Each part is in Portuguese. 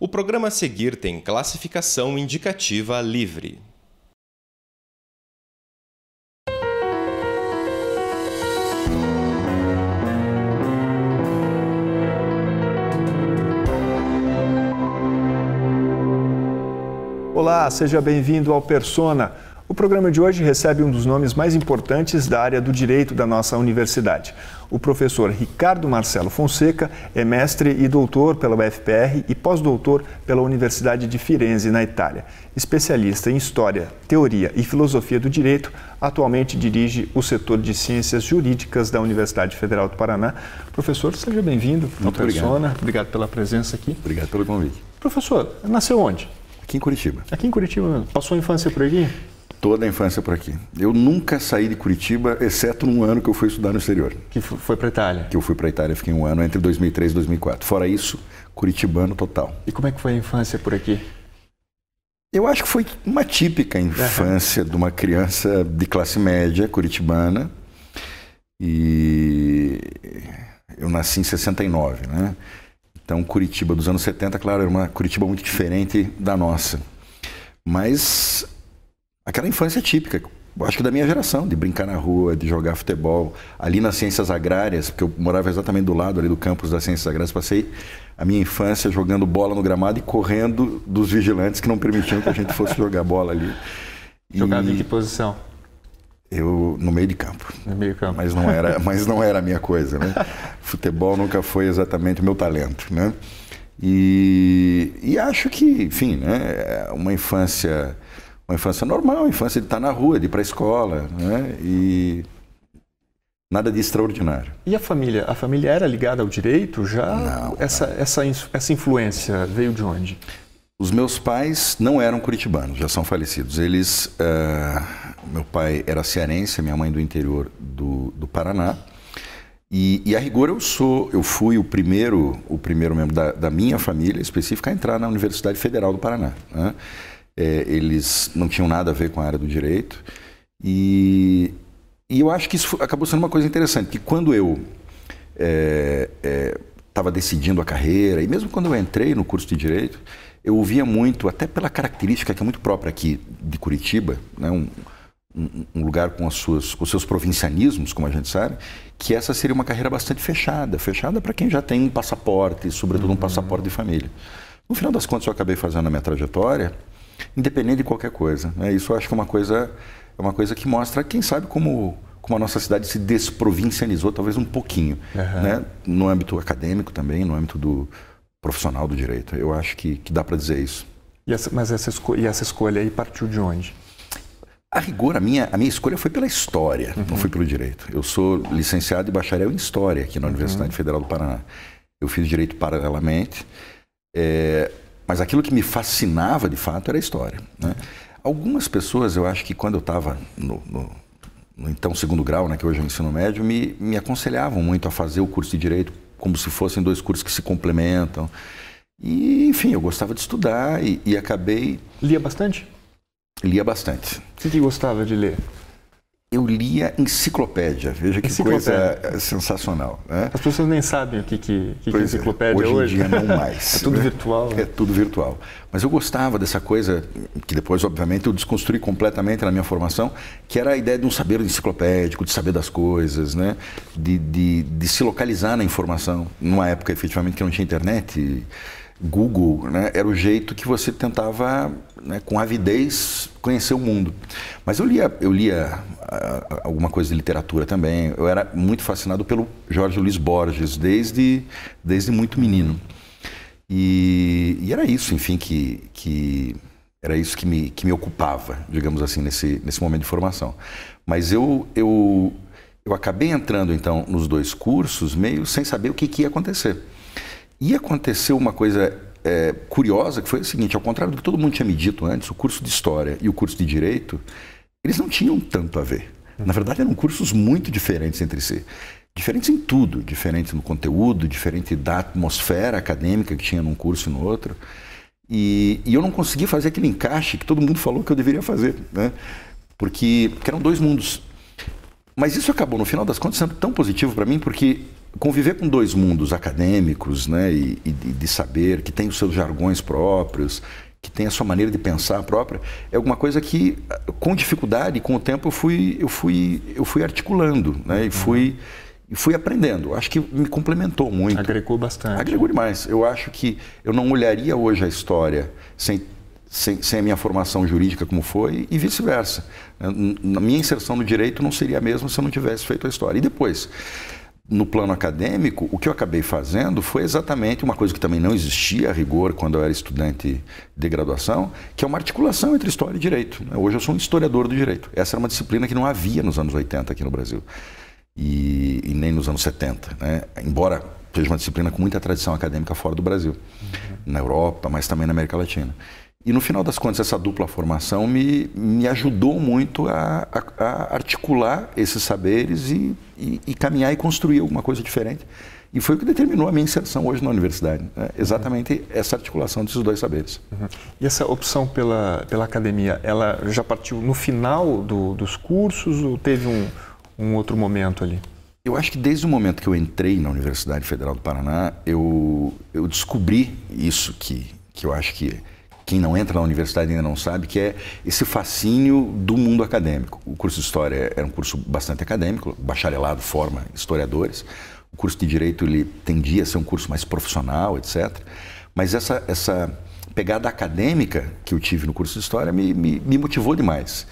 O programa a seguir tem classificação indicativa livre. Olá, seja bem-vindo ao Persona. O programa de hoje recebe um dos nomes mais importantes da área do direito da nossa universidade. O professor Ricardo Marcelo Fonseca é mestre e doutor pela UFPR e pós-doutor pela Universidade de Firenze, na Itália. Especialista em História, Teoria e Filosofia do Direito, atualmente dirige o setor de Ciências Jurídicas da Universidade Federal do Paraná. Professor, seja bem-vindo. Muito persona. obrigado. Obrigado pela presença aqui. Obrigado pelo convite. Professor, nasceu onde? Aqui em Curitiba. Aqui em Curitiba mesmo. Passou a infância por aqui? Toda a infância por aqui. Eu nunca saí de Curitiba, exceto num ano que eu fui estudar no exterior. Que foi para Itália? Que eu fui para Itália, fiquei um ano entre 2003 e 2004. Fora isso, curitibano total. E como é que foi a infância por aqui? Eu acho que foi uma típica infância de uma criança de classe média curitibana. E eu nasci em 69, né? Então, Curitiba dos anos 70, claro, era uma Curitiba muito diferente da nossa. Mas aquela infância típica, acho que da minha geração, de brincar na rua, de jogar futebol, ali nas ciências agrárias, porque eu morava exatamente do lado ali do campus das ciências agrárias, passei a minha infância jogando bola no gramado e correndo dos vigilantes que não permitiam que a gente fosse jogar bola ali. Jogava em que posição? Eu no meio de campo. No meio campo. Mas não era, mas não era a minha coisa, né? Futebol nunca foi exatamente o meu talento, né? E, e acho que, enfim, né, é uma infância uma infância normal, uma infância de estar na rua, de ir para a escola, né? E nada de extraordinário. E a família? A família era ligada ao direito já? Não. Essa, não. essa, essa influência veio de onde? Os meus pais não eram curitibanos, já são falecidos. Eles, uh, meu pai era cearense, minha mãe do interior do, do Paraná. E, e, a rigor eu sou, eu fui o primeiro, o primeiro membro da, da minha família específica a entrar na Universidade Federal do Paraná. Né? é, eles não tinham nada a ver com a área do direito. E, e eu acho que isso acabou sendo uma coisa interessante, que quando eu estava é, é, decidindo a carreira, e mesmo quando eu entrei no curso de direito, eu ouvia muito, até pela característica que é muito própria aqui de Curitiba, né, um, um, lugar com, as suas, com os seus provincianismos, como a gente sabe, que essa seria uma carreira bastante fechada fechada para quem já tem um passaporte, sobretudo um uhum. passaporte de família. No final das contas, eu acabei fazendo a minha trajetória independente de qualquer coisa. Né? Isso eu acho que é uma coisa, é uma coisa que mostra, quem sabe, como, como a nossa cidade se desprovincializou, talvez um pouquinho, uhum. né? no âmbito acadêmico também, no âmbito do profissional do direito. Eu acho que, que dá para dizer isso. E essa, mas essa, e essa escolha aí partiu de onde? A rigor, a minha, a minha escolha foi pela história, uhum. não foi pelo direito. Eu sou licenciado e bacharel em História aqui na uhum. Universidade uhum. Federal do Paraná. Eu fiz direito paralelamente. É, mas aquilo que me fascinava de fato era a história. Né? Algumas pessoas, eu acho que quando eu estava no, no, no, então segundo grau, né, que hoje é o ensino médio, me, me aconselhavam muito a fazer o curso de direito como se fossem dois cursos que se complementam. E, enfim, eu gostava de estudar e, e acabei. Lia bastante? Lia bastante. O que, que gostava de ler? eu lia enciclopédia. Veja que enciclopédia. coisa sensacional. Né? As pessoas nem sabem o que, que, que, que é, é enciclopédia hoje. Hoje em dia não mais. é tudo né? virtual. Né? É tudo virtual. Mas eu gostava dessa coisa, que depois, obviamente, eu desconstruí completamente na minha formação, que era a ideia de um saber enciclopédico, de saber das coisas, né? de, de, de se localizar na informação, numa época, efetivamente, que não tinha internet. E Google né, era o jeito que você tentava, né, com avidez, conhecer o mundo. Mas eu lia, eu lia uh, alguma coisa de literatura também. Eu era muito fascinado pelo Jorge Luiz Borges, desde, desde muito menino. E, e era isso, enfim, que, que era isso que me, que me ocupava, digamos assim, nesse, nesse momento de formação. Mas eu, eu, eu acabei entrando, então, nos dois cursos meio sem saber o que, que ia acontecer. E aconteceu uma coisa é, curiosa, que foi o seguinte, ao contrário do que todo mundo tinha me dito antes, o curso de História e o curso de Direito, eles não tinham tanto a ver. Na verdade, eram cursos muito diferentes entre si. Diferentes em tudo, diferentes no conteúdo, diferente da atmosfera acadêmica que tinha num curso e no outro. E, e eu não consegui fazer aquele encaixe que todo mundo falou que eu deveria fazer, né? porque, porque eram dois mundos. Mas isso acabou, no final das contas, sendo tão positivo para mim, porque conviver com dois mundos acadêmicos né, e, e, de saber, que tem os seus jargões próprios, que tem a sua maneira de pensar própria, é alguma coisa que, com dificuldade, com o tempo, eu fui, eu fui, eu fui articulando né, e uhum. fui, e fui aprendendo. Acho que me complementou muito. Agregou bastante. Agregou demais. Eu acho que eu não olharia hoje a história sem sem, sem, a minha formação jurídica como foi e vice-versa. A minha inserção no direito não seria a mesma se eu não tivesse feito a história. E depois, no plano acadêmico, o que eu acabei fazendo foi exatamente uma coisa que também não existia a rigor quando eu era estudante de graduação, que é uma articulação entre história e direito. Né? Hoje eu sou um historiador do direito. Essa era uma disciplina que não havia nos anos 80 aqui no Brasil e, e nem nos anos 70, né? embora seja uma disciplina com muita tradição acadêmica fora do Brasil, uhum. na Europa, mas também na América Latina. E no final das contas, essa dupla formação me, me ajudou muito a, a, a articular esses saberes e, e, e, caminhar e construir alguma coisa diferente. E foi o que determinou a minha inserção hoje na universidade. Né? Exatamente essa articulação desses dois saberes. Uhum. E essa opção pela, pela academia, ela já partiu no final do, dos cursos ou teve um, um outro momento ali? Eu acho que desde o momento que eu entrei na Universidade Federal do Paraná, eu, eu descobri isso que, que eu acho que quem não entra na universidade ainda não sabe, que é esse fascínio do mundo acadêmico. O curso de História era um curso bastante acadêmico, bacharelado forma historiadores. O curso de Direito ele tendia a ser um curso mais profissional, etc. Mas essa, essa pegada acadêmica que eu tive no curso de História me, me, me motivou demais.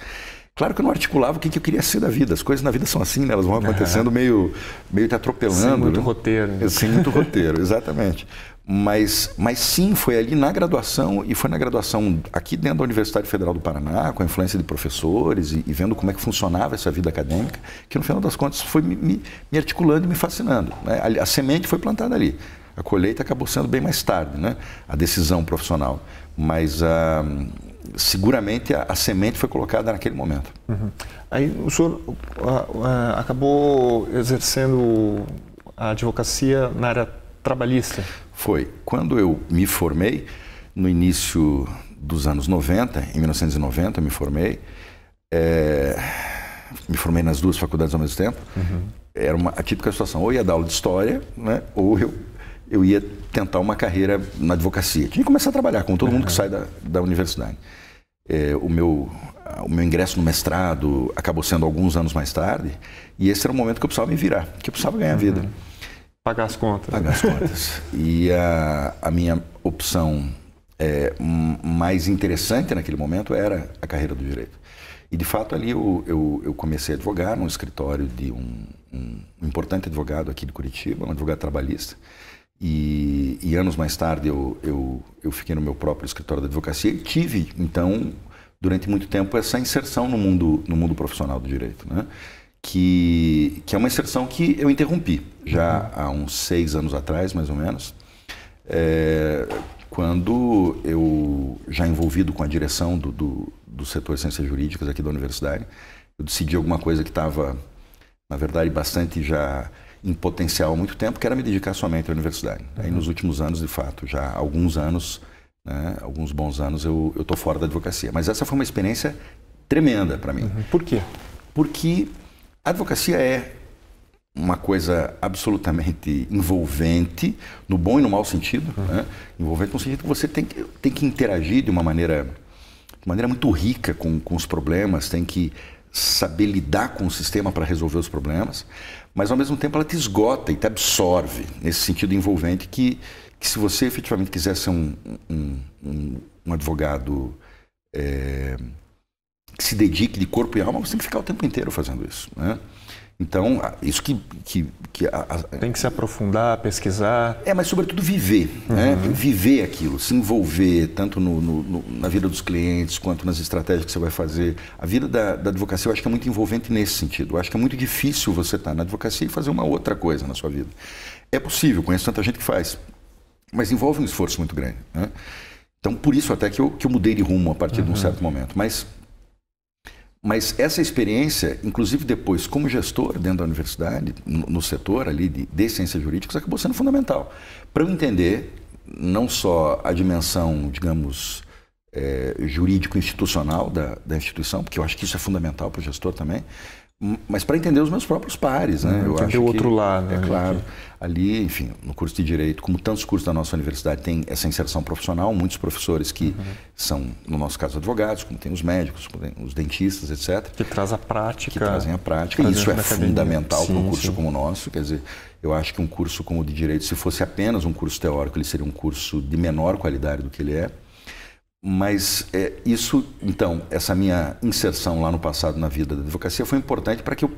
Claro que eu não articulava o que, que eu queria ser da vida. As coisas na vida são assim, né? Elas vão acontecendo meio, meio te atropelando. Sem muito né? roteiro. Né? Sem muito roteiro, exatamente. Mas, mas sim, foi ali na graduação, e foi na graduação aqui dentro da Universidade Federal do Paraná, com a influência de professores e, e vendo como é que funcionava essa vida acadêmica, que no final das contas foi me, me, me articulando e me fascinando. Né? A, a semente foi plantada ali. A colheita acabou sendo bem mais tarde, né? a decisão profissional. Mas ah, seguramente a, a, semente foi colocada naquele momento. Uhum. Aí o senhor ah, ah, acabou exercendo a advocacia na área trabalhista? Foi. Quando eu me formei, no início dos anos 90, em 1990 eu me formei, é, me formei nas duas faculdades ao mesmo tempo, uhum. era uma, a típica situação, ou ia dar aula de história, né, ou eu, eu ia tentar uma carreira na advocacia. Tinha que começar a trabalhar, como todo uhum. mundo que uhum. sai da, da universidade. É, o, meu, o meu ingresso no mestrado acabou sendo alguns anos mais tarde, e esse era o momento que eu precisava me virar, que eu precisava ganhar uhum. vida. Pagar as contas. Pagar as contas. e a, a minha opção é, mais interessante naquele momento era a carreira do direito. E de fato ali eu, eu, eu comecei a advogar num escritório de um, um, importante advogado aqui de Curitiba, um advogado trabalhista. E, e anos mais tarde eu, eu, eu fiquei no meu próprio escritório da advocacia e tive, então, durante muito tempo, essa inserção no mundo, no mundo profissional do direito. Né? que, que é uma inserção que eu interrompi já há uns seis anos atrás, mais ou menos, é, quando eu, já envolvido com a direção do, do, do setor de ciências jurídicas aqui da universidade, eu decidi alguma coisa que estava, na verdade, bastante já em potencial há muito tempo, que era me dedicar somente à universidade. Aí nos últimos anos, de fato, já há alguns anos, né, alguns bons anos, eu estou fora da advocacia. Mas essa foi uma experiência tremenda para mim. Uhum. Por quê? Porque a advocacia é uma coisa absolutamente envolvente, no bom e no mau sentido. Uhum. Né? Envolvente no sentido que você tem que, tem que interagir de uma maneira, de maneira muito rica com, com os problemas, tem que saber lidar com o sistema para resolver os problemas, mas ao mesmo tempo ela te esgota e te absorve, nesse sentido envolvente que, que se você efetivamente quiser ser um, um, um, um advogado. É que se dedique de corpo e alma, você tem que ficar o tempo inteiro fazendo isso. Né? Então, isso que. que, que a, a... Tem que se aprofundar, pesquisar. É, mas sobretudo viver. Né? Uhum. Né? Viver aquilo, se envolver tanto no, no, no, na vida dos clientes quanto nas estratégias que você vai fazer. A vida da, da advocacia eu acho que é muito envolvente nesse sentido. Eu acho que é muito difícil você estar tá na advocacia e fazer uma outra coisa na sua vida. É possível, conheço tanta gente que faz. Mas envolve um esforço muito grande. Né? Então, por isso até que eu, que eu mudei de rumo a partir uhum. de um uhum. certo momento. Mas mas essa experiência, inclusive depois como gestor dentro da universidade, no setor ali de, de ciências jurídicas, acabou sendo fundamental para eu entender não só a dimensão, digamos, é, jurídico-institucional da, da instituição, porque eu acho que isso é fundamental para o gestor também, mas para entender os meus próprios pares, né? Uhum. Eu entender o outro que, lado, é né? claro. Ali, enfim, no curso de direito, como tantos cursos da nossa universidade tem essa inserção profissional, muitos professores que uhum. são, no nosso caso, advogados, como tem os médicos, como tem os dentistas, etc. Que traz a prática. Que trazem a prática. E isso é fundamental para um curso sim. como o nosso. Quer dizer, eu acho que um curso como o de direito, se fosse apenas um curso teórico, ele seria um curso de menor qualidade do que ele é. Mas é, isso, então, essa minha inserção lá no passado na vida da advocacia foi importante para que eu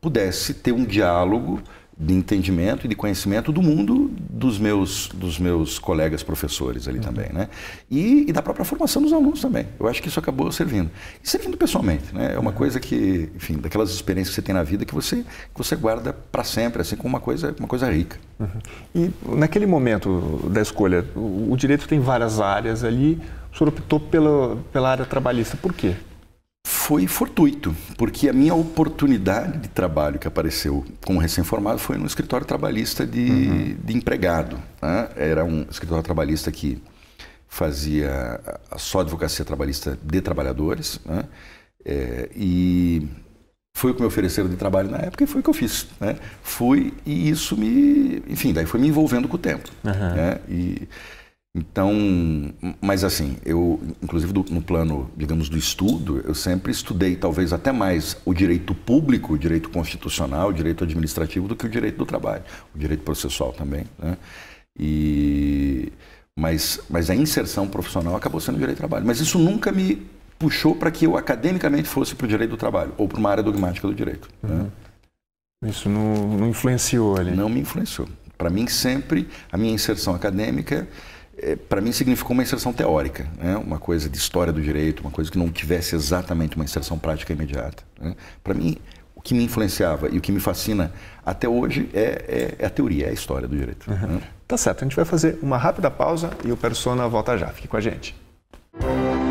pudesse ter um diálogo de entendimento e de conhecimento do mundo dos meus, dos meus colegas professores ali uhum. também, né? E, e, da própria formação dos alunos também. Eu acho que isso acabou servindo. E servindo pessoalmente, né? É uma uhum. coisa que, enfim, daquelas experiências que você tem na vida que você, que você guarda para sempre, assim, como uma coisa, uma coisa rica. Uhum. E naquele momento da escolha, o, direito tem várias áreas ali, o senhor optou pela, pela área trabalhista, por quê? foi fortuito, porque a minha oportunidade de trabalho que apareceu como recém-formado foi no escritório trabalhista de, uhum. de empregado. Né? Era um escritório trabalhista que fazia só advocacia trabalhista de trabalhadores, né? é, e foi o que me ofereceram de trabalho na época e foi o que eu fiz. Né? Fui e isso me. Enfim, daí foi me envolvendo com o tempo. Uhum. Né? E então, mas assim, eu, inclusive do, no plano, digamos, do estudo, eu sempre estudei talvez até mais o direito público, o direito constitucional, o direito administrativo do que o direito do trabalho, o direito processual também, né? E, mas, mas a inserção profissional acabou sendo o direito do trabalho. Mas isso nunca me puxou para que eu academicamente fosse para o direito do trabalho ou para uma área dogmática do direito. Né? Uhum. Né? Isso não, não influenciou ali? Não me influenciou. Para mim, sempre a minha inserção acadêmica é, para mim significou uma inserção teórica, né? uma coisa de história do direito, uma coisa que não tivesse exatamente uma inserção prática imediata. Né? Para mim, o que me influenciava e o que me fascina até hoje é, é, é a teoria, é a história do direito. Uhum. Né? Tá certo, a gente vai fazer uma rápida pausa e o Persona volta já. Fique com a gente. Música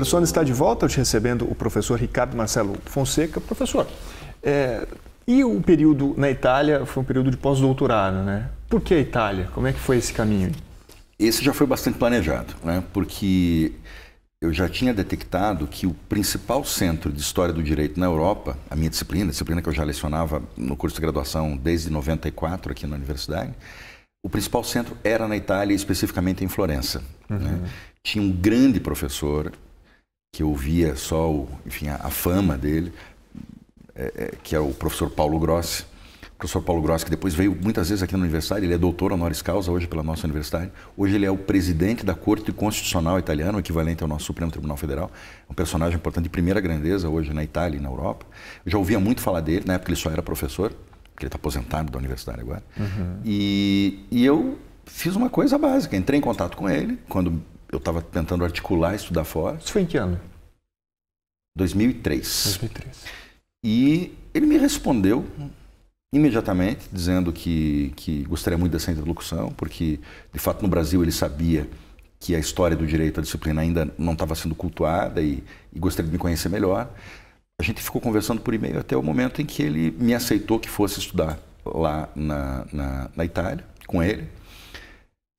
Persona está de volta, te recebendo o professor Ricardo Marcelo Fonseca. Professor, é, e o período na Itália foi um período de pós-doutorado, né? Por que a Itália? Como é que foi esse caminho? Esse já foi bastante planejado, né? Porque eu já tinha detectado que o principal centro de história do direito na Europa, a minha disciplina, a disciplina que eu já lecionava no curso de graduação desde 94 aqui na universidade, o principal centro era na Itália, especificamente em Florença. Né? Uhum. Né? Tinha um grande professor que eu via só o, enfim, a, a fama dele, é, é, que é o professor Paulo Grossi. O professor Paulo Grossi, que depois veio muitas vezes aqui na universidade, ele é doutor honoris causa hoje pela nossa universidade. Hoje ele é o presidente da Corte Constitucional Italiana, o equivalente ao nosso Supremo Tribunal Federal. Um personagem, portanto, de primeira grandeza hoje na Itália e na Europa. Eu já ouvia muito falar dele, na época ele só era professor, porque ele está aposentado da universidade agora. Uhum. E, e eu fiz uma coisa básica, entrei em contato com ele, quando eu estava tentando articular estudar fora. Isso foi em que ano? 2003. 2003. E ele me respondeu imediatamente, dizendo que, que gostaria muito dessa interlocução, porque, de fato, no Brasil ele sabia que a história do direito à disciplina ainda não estava sendo cultuada e, e gostaria de me conhecer melhor. A gente ficou conversando por e-mail até o momento em que ele me aceitou que fosse estudar lá na, na, na Itália, com ele.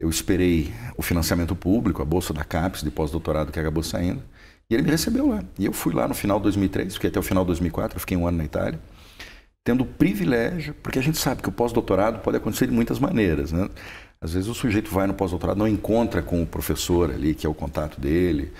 Eu esperei o financiamento público, a bolsa da CAPES de pós-doutorado que acabou saindo, e ele me recebeu lá. E eu fui lá no final de 2003, fiquei até o final de 2004, fiquei um ano na Itália, tendo o privilégio, porque a gente sabe que o pós-doutorado pode acontecer de muitas maneiras, né? Às vezes o sujeito vai no pós-doutorado, não encontra com o professor ali, que é o contato dele,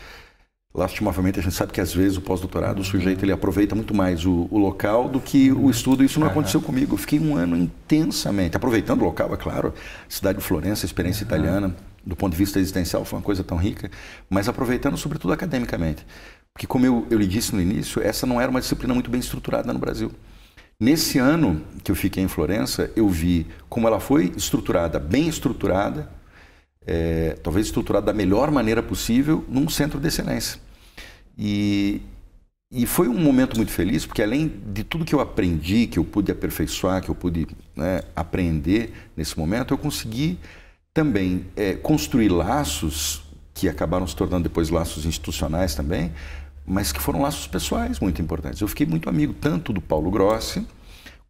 Lastimavelmente, a gente sabe que às vezes o pós-doutorado, o sujeito ele aproveita muito mais o, o local do que o estudo. Isso não uhum. aconteceu comigo. Eu fiquei um ano intensamente, aproveitando o local, é claro. Cidade de Florença, experiência uhum. italiana, do ponto de vista existencial, foi uma coisa tão rica, mas aproveitando sobretudo academicamente. Porque, como eu, eu lhe disse no início, essa não era uma disciplina muito bem estruturada no Brasil. Nesse ano que eu fiquei em Florença, eu vi como ela foi estruturada, bem estruturada, é, talvez estruturado da melhor maneira possível, num centro de excelência. E, e foi um momento muito feliz, porque além de tudo que eu aprendi, que eu pude aperfeiçoar, que eu pude né, aprender nesse momento, eu consegui também é, construir laços que acabaram se tornando depois laços institucionais também, mas que foram laços pessoais muito importantes. Eu fiquei muito amigo tanto do Paulo Grossi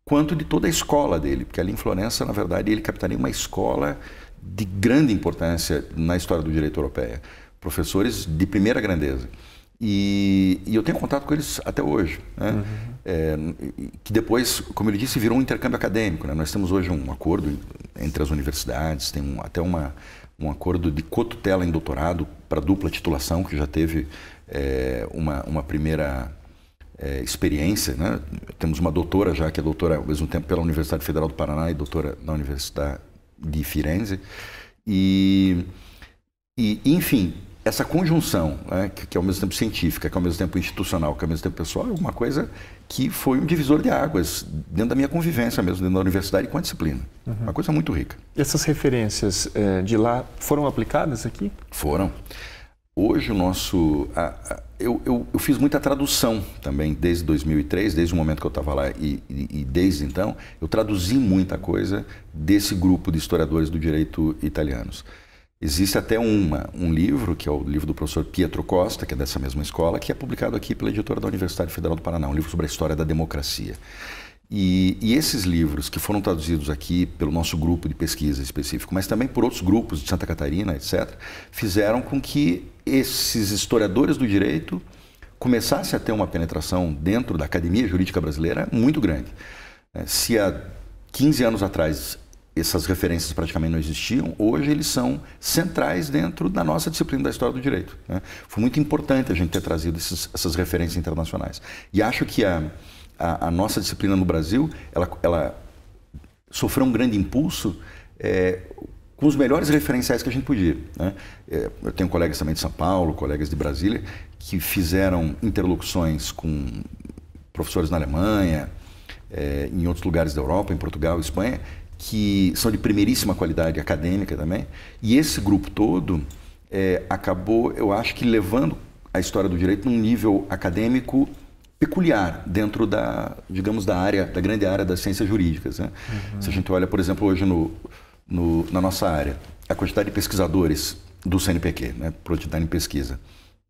quanto de toda a escola dele, porque ali em Florença, na verdade, ele capitaneia uma escola de grande importância na história do direito europeia. Professores de primeira grandeza. E, e eu tenho contato com eles até hoje. Né? Uhum. É, que depois, como ele disse, virou um intercâmbio acadêmico. Né? Nós temos hoje um acordo entre as universidades, tem um, até uma, um acordo de cotutela em doutorado para dupla titulação, que já teve é, uma, uma primeira é, experiência. Né? Temos uma doutora já, que é doutora ao mesmo tempo pela Universidade Federal do Paraná e doutora na Universidade de Firenze. E, e enfim, essa conjunção, né, que, que é ao mesmo tempo científica, que é ao mesmo tempo institucional, que é ao mesmo tempo pessoal, é uma coisa que foi um divisor de águas dentro da minha convivência mesmo, dentro da universidade com a disciplina. Uhum. Uma coisa muito rica. Essas referências é, de lá foram aplicadas aqui? Foram. Hoje o nosso. A, a, eu, eu, eu, fiz muita tradução também desde 2003, desde o momento que eu estava lá e, e, e, desde então, eu traduzi muita coisa desse grupo de historiadores do direito italianos. Existe até uma, um livro, que é o livro do professor Pietro Costa, que é dessa mesma escola, que é publicado aqui pela editora da Universidade Federal do Paraná, um livro sobre a história da democracia. E, e, esses livros que foram traduzidos aqui pelo nosso grupo de pesquisa específico, mas também por outros grupos de Santa Catarina, etc., fizeram com que esses historiadores do direito começassem a ter uma penetração dentro da academia jurídica brasileira muito grande. É, se há 15 anos atrás essas referências praticamente não existiam, hoje eles são centrais dentro da nossa disciplina da história do direito. Né? Foi muito importante a gente ter trazido esses, essas referências internacionais. E acho que a a, a nossa disciplina no Brasil, ela, ela sofreu um grande impulso é, com os melhores referenciais que a gente podia. Né? É, eu tenho colegas também de São Paulo, colegas de Brasília, que fizeram interlocuções com professores na Alemanha, é, em outros lugares da Europa, em Portugal, Espanha, que são de primeiríssima qualidade acadêmica também. E esse grupo todo acabou, eu acho que levando a história do direito num nível acadêmico peculiar dentro da, digamos, da área, da grande área das ciências jurídicas. Né? Uhum. Se a gente olha, por exemplo, hoje no, no, na nossa área, a quantidade de pesquisadores do CNPq, né, Proatividade em Pesquisa,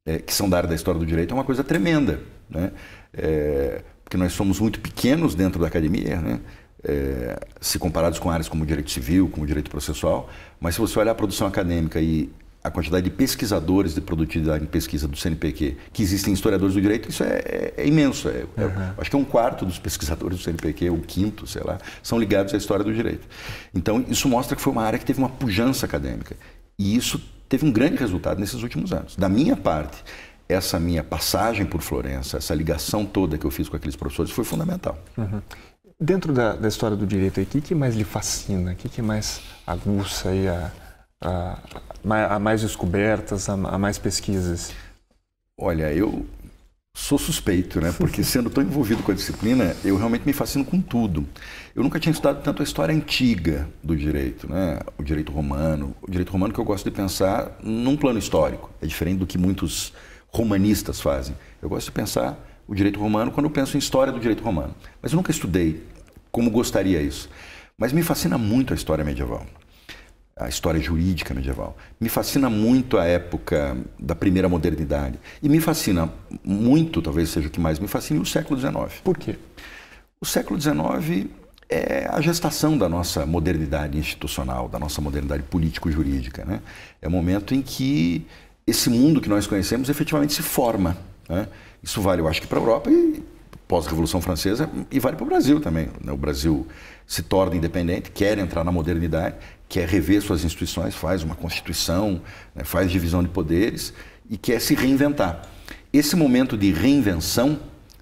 é, que são da área da história do direito, é uma coisa tremenda. Né? É, porque nós somos muito pequenos dentro da academia, né? É, se comparados com áreas como o direito civil, como o direito processual, mas se você olhar a produção acadêmica e a quantidade de pesquisadores de produtividade em pesquisa do CNPq, que existem historiadores do direito, isso é, é, é imenso. É, uhum. é, acho que é um quarto dos pesquisadores do CNPq, ou um quinto, sei lá, são ligados à história do direito. Então, isso mostra que foi uma área que teve uma pujança acadêmica. E isso teve um grande resultado nesses últimos anos. Da minha parte, essa minha passagem por Florença, essa ligação toda que eu fiz com aqueles professores, foi fundamental. Uhum. Dentro da, da, história do direito, o que, que mais lhe fascina? O que, que mais aguça aí a a, mais descobertas, a, a mais pesquisas? Olha, eu sou suspeito, né? Porque sendo tão envolvido com a disciplina, eu realmente me fascino com tudo. Eu nunca tinha estudado tanto a história antiga do direito, né? O direito romano, o direito romano que eu gosto de pensar num plano histórico. É diferente do que muitos romanistas fazem. Eu gosto de pensar o direito romano quando eu penso em história do direito romano. Mas eu nunca estudei como gostaria isso. Mas me fascina muito a história medieval a história jurídica medieval. Me fascina muito a época da primeira modernidade. E me fascina muito, talvez seja o que mais me fascina, o século XIX. Por quê? O século XIX é a gestação da nossa modernidade institucional, da nossa modernidade político-jurídica. Né? É o momento em que esse mundo que nós conhecemos efetivamente se forma. Né? Isso vale, eu acho que, para a Europa e pós-Revolução Francesa e vale para o Brasil também. Né? O Brasil se torna independente, quer entrar na modernidade, quer rever suas instituições, faz uma constituição, né? faz divisão de poderes e quer se reinventar. Esse momento de reinvenção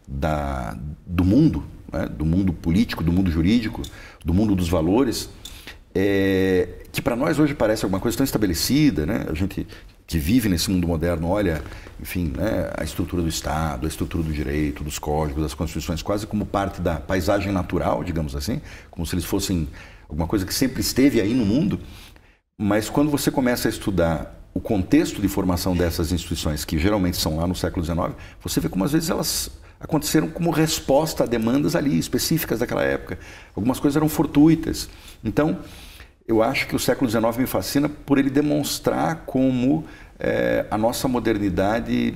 da, do mundo, né? do mundo político, do mundo jurídico, do mundo dos valores, é, que para nós hoje parece alguma coisa tão estabelecida, né? A gente que vive nesse mundo moderno olha, enfim, né, a estrutura do Estado, a estrutura do direito, dos códigos, das constituições, quase como parte da paisagem natural, digamos assim, como se eles fossem alguma coisa que sempre esteve aí no mundo. Mas quando você começa a estudar o contexto de formação dessas instituições, que geralmente são lá no século XIX, você vê como às vezes elas aconteceram como resposta a demandas ali específicas daquela época. Algumas coisas eram fortuitas. Então, eu acho que o século XIX me fascina por ele demonstrar como é, a nossa modernidade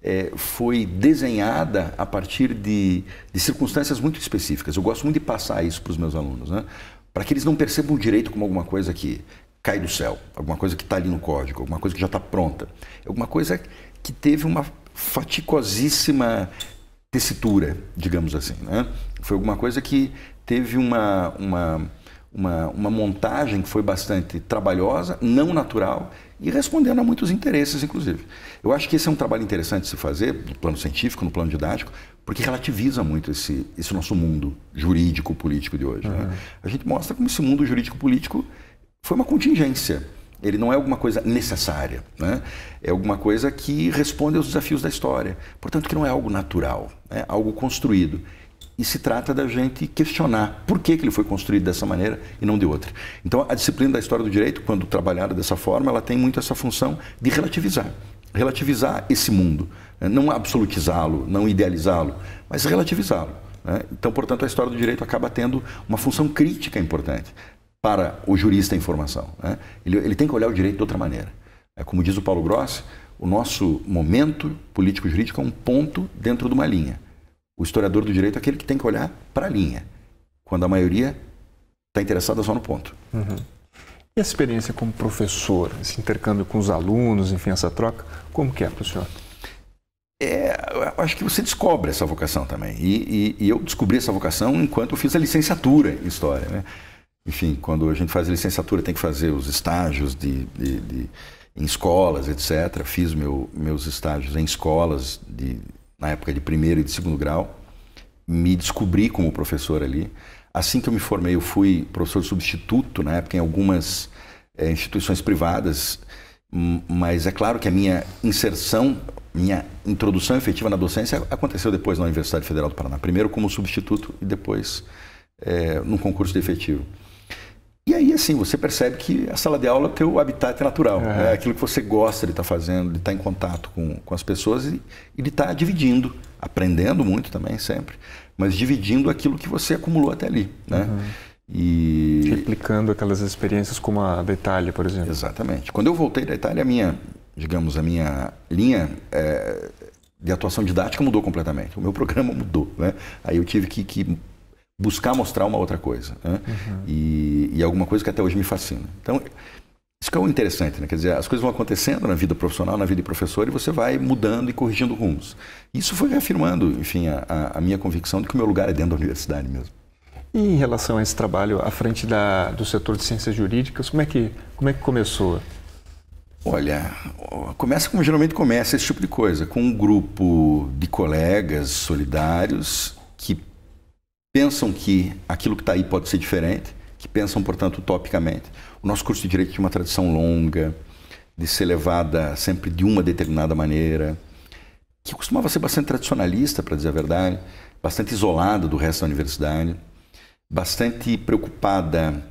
é, foi desenhada a partir de, de, circunstâncias muito específicas. Eu gosto muito de passar isso para os meus alunos, né? para que eles não percebam o direito como alguma coisa que cai do céu, alguma coisa que está ali no código, alguma coisa que já está pronta, alguma é coisa que teve uma faticosíssima tessitura, digamos assim. Né? Foi alguma coisa que teve uma, uma uma, uma montagem que foi bastante trabalhosa, não natural e respondendo a muitos interesses, inclusive. Eu acho que esse é um trabalho interessante de se fazer, no plano científico, no plano didático, porque relativiza muito esse, esse nosso mundo jurídico-político de hoje. Uhum. Né? A gente mostra como esse mundo jurídico-político foi uma contingência. Ele não é alguma coisa necessária, né? é alguma coisa que responde aos desafios da história. Portanto, que não é algo natural, é algo construído. E se trata da gente questionar por que, que ele foi construído dessa maneira e não de outra. Então, a disciplina da história do direito, quando trabalhada dessa forma, ela tem muito essa função de relativizar relativizar esse mundo, né? não absolutizá-lo, não idealizá-lo, mas relativizá-lo. Né? Então, portanto, a história do direito acaba tendo uma função crítica importante para o jurista em formação. Né? Ele, ele tem que olhar o direito de outra maneira. É, como diz o Paulo Grossi, o nosso momento político-jurídico é um ponto dentro de uma linha. O historiador do direito é aquele que tem que olhar para a linha, quando a maioria está interessada só no ponto. Uhum. E a experiência como professor, esse intercâmbio com os alunos, enfim, essa troca, como que é para o senhor? É, eu acho que você descobre essa vocação também. E, e, e, eu descobri essa vocação enquanto eu fiz a licenciatura em História. Né? Enfim, quando a gente faz a licenciatura, tem que fazer os estágios de, de, de em escolas, etc. Fiz meu, meus estágios em escolas de na época de primeiro e de segundo grau. Me descobri como professor ali. Assim que eu me formei, eu fui professor substituto, na época, em algumas é, instituições privadas. Hum, mas é claro que a minha inserção, minha introdução efetiva na docência aconteceu depois na Universidade Federal do Paraná. Primeiro como substituto e depois é, num concurso de efetivo. E aí, assim, você percebe que a sala de aula é o teu habitat natural. Uhum. É aquilo que você gosta de estar tá fazendo, de estar tá em contato com, com as pessoas e, e de estar tá dividindo, aprendendo muito também, sempre, mas dividindo aquilo que você acumulou até ali, né? Uhum. E... Replicando aquelas experiências como a da Itália, por exemplo. Exatamente. Quando eu voltei da Itália, a minha, digamos, a minha linha é, de atuação didática mudou completamente. O meu programa mudou, né? Aí eu tive que, que buscar mostrar uma outra coisa. Né? Uhum. E, e, alguma coisa que até hoje me fascina. Então, isso que é o interessante, né? Quer dizer, as coisas vão acontecendo na vida profissional, na vida de professor, e você vai mudando e corrigindo rumos. Isso foi reafirmando, enfim, a, a minha convicção de que o meu lugar é dentro da universidade mesmo. E em relação a esse trabalho à frente da, do setor de ciências jurídicas, como é que, como é que começou? Olha, começa como geralmente começa esse tipo de coisa, com um grupo de colegas solidários que pensam que aquilo que está aí pode ser diferente, que pensam, portanto, utopicamente. O nosso curso de direito tinha uma tradição longa, de ser levada sempre de uma determinada maneira, que costumava ser bastante tradicionalista, para dizer a verdade, bastante isolada do resto da universidade, bastante preocupada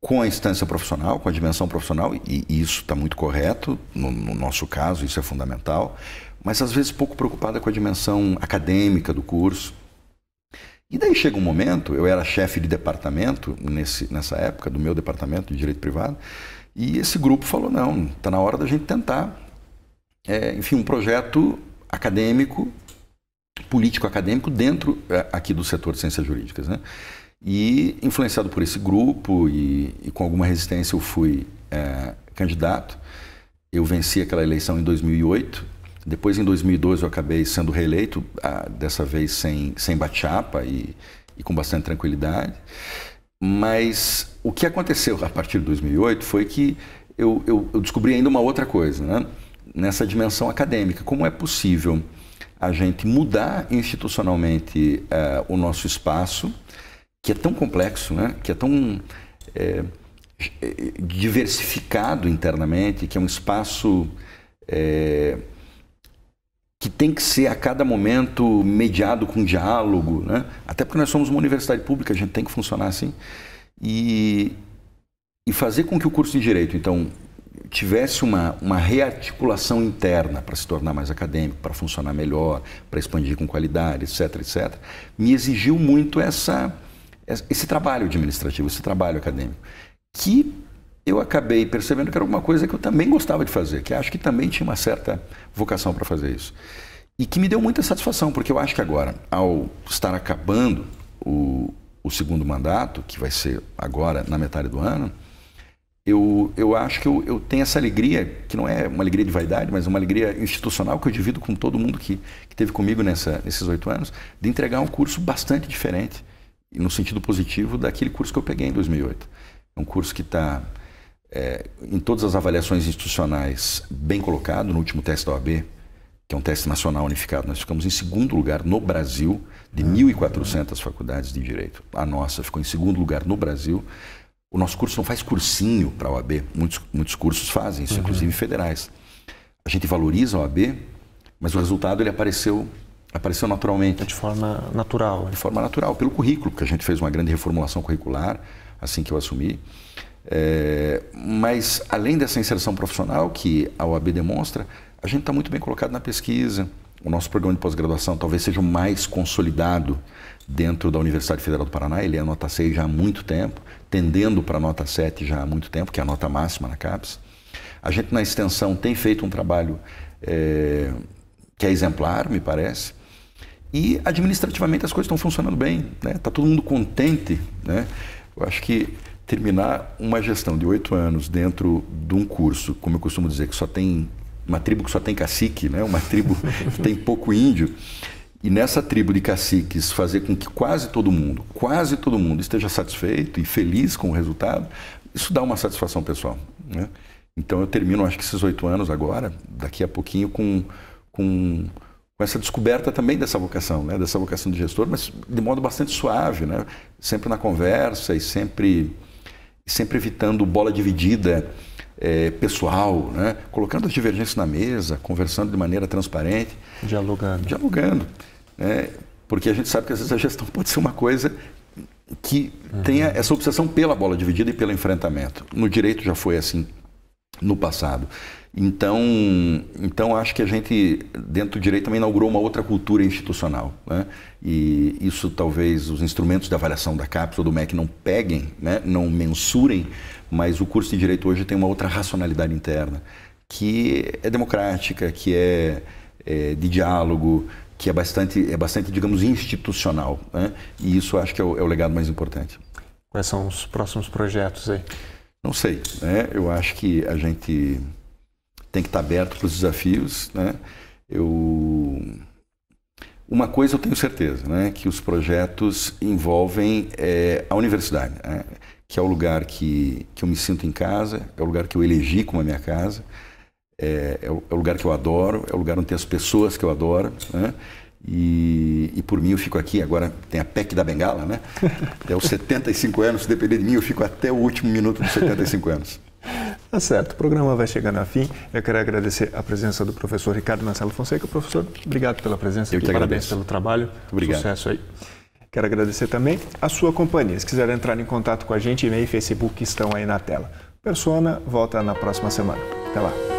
com a instância profissional, com a dimensão profissional, e, isso está muito correto, no, no nosso caso, isso é fundamental, mas às vezes pouco preocupada com a dimensão acadêmica do curso e daí chega um momento, eu era chefe de departamento nesse, nessa época, do meu departamento de direito privado, e esse grupo falou: não, está na hora da gente tentar, é, enfim, um projeto acadêmico, político-acadêmico, dentro é, aqui do setor de ciências jurídicas. Né? E influenciado por esse grupo e, e com alguma resistência, eu fui é, candidato. Eu venci aquela eleição em 2008 depois, em 2012, eu acabei sendo reeleito, ah, dessa vez sem, sem bate-chapa e, e com bastante tranquilidade. Mas o que aconteceu a partir de 2008 foi que eu, eu, eu, descobri ainda uma outra coisa, né? nessa dimensão acadêmica. Como é possível a gente mudar institucionalmente uh, o nosso espaço, que é tão complexo, né? que é tão é, é diversificado internamente, que é um espaço. É, tem que ser a cada momento mediado com diálogo, né? Até porque nós somos uma universidade pública, a gente tem que funcionar assim. E, e fazer com que o curso de Direito, então, tivesse uma, uma rearticulação interna para se tornar mais acadêmico, para funcionar melhor, para expandir com qualidade, etc, etc, me exigiu muito essa, esse trabalho administrativo, esse trabalho acadêmico, que eu acabei percebendo que era alguma coisa que eu também gostava de fazer, que acho que também tinha uma certa vocação para fazer isso e que me deu muita satisfação, porque eu acho que agora, ao estar acabando o, o segundo mandato, que vai ser agora na metade do ano, eu, eu acho que eu, eu tenho essa alegria, que não é uma alegria de vaidade, mas uma alegria institucional que eu divido com todo mundo que, que teve comigo nessa, nesses oito anos, de entregar um curso bastante diferente, no sentido positivo, daquele curso que eu peguei em 2008. É um curso que está é, em todas as avaliações institucionais bem colocado, no último teste da OAB que é um teste nacional unificado. Nós ficamos em segundo lugar no Brasil, de 1.400 ah. faculdades de direito. A nossa ficou em segundo lugar no Brasil. O nosso curso não faz cursinho para a OAB, muitos, muitos cursos fazem isso, uhum. inclusive federais. A gente valoriza a OAB, mas o resultado ele apareceu apareceu naturalmente. De forma natural. Né? De forma natural, pelo currículo, que a gente fez uma grande reformulação curricular assim que eu assumi. É, mas, além dessa inserção profissional que a OAB demonstra, a gente está muito bem colocado na pesquisa. O nosso programa de pós-graduação talvez seja o mais consolidado dentro da Universidade Federal do Paraná. Ele é a nota 6 já há muito tempo, tendendo para a nota 7 já há muito tempo, que é a nota máxima na CAPES. A gente, na extensão, tem feito um trabalho é, que é exemplar, me parece. E administrativamente as coisas estão funcionando bem, está né? Tá todo mundo contente. Né? Eu acho que terminar uma gestão de oito anos dentro de um curso, como eu costumo dizer, que só tem uma tribo que só tem cacique, né? uma tribo que tem pouco índio. E nessa tribo de caciques, fazer com que quase todo mundo, quase todo mundo esteja satisfeito e feliz com o resultado, isso dá uma satisfação pessoal. Né? Então eu termino, acho que esses oito anos agora, daqui a pouquinho, com, com, com essa descoberta também dessa vocação, né? dessa vocação de gestor, mas de modo bastante suave, né? sempre na conversa e sempre, sempre evitando bola dividida é, pessoal, né? colocando as divergências na mesa, conversando de maneira transparente. Dialogando. Dialogando. Né? Porque a gente sabe que às vezes a gestão pode ser uma coisa que uhum. tenha essa obsessão pela bola dividida e pelo enfrentamento. No direito já foi assim no passado. Então, então acho que a gente, dentro do direito, também inaugurou uma outra cultura institucional. Né? E isso talvez os instrumentos de avaliação da CAPES ou do MEC não peguem, né? não mensurem, mas o curso de direito hoje tem uma outra racionalidade interna, que é democrática, que é, é de diálogo, que é bastante, é bastante digamos, institucional. Né? E isso acho que é o, é o, legado mais importante. Quais são os próximos projetos aí? Não sei. Né? Eu acho que a gente tem que estar aberto para os desafios. Né? Eu... Uma coisa eu tenho certeza, né? que os projetos envolvem é, a universidade. Né? que é o lugar que, que eu me sinto em casa, é o lugar que eu elegi como a minha casa, é, é, o, é o lugar que eu adoro, é o lugar onde tem as pessoas que eu adoro. Né? E, e, por mim eu fico aqui, agora tem a PEC da Bengala, né? Até os 75 anos, se depender de mim, eu fico até o último minuto dos 75 anos. Tá certo, o programa vai chegando a fim. Eu quero agradecer a presença do professor Ricardo Marcelo Fonseca. Professor, obrigado pela presença eu aqui, parabéns pelo trabalho. Obrigado. Sucesso aí. Quero agradecer também a sua companhia. Se quiser entrar em contato com a gente, e-mail e Facebook estão aí na tela. Persona volta na próxima semana. Até lá.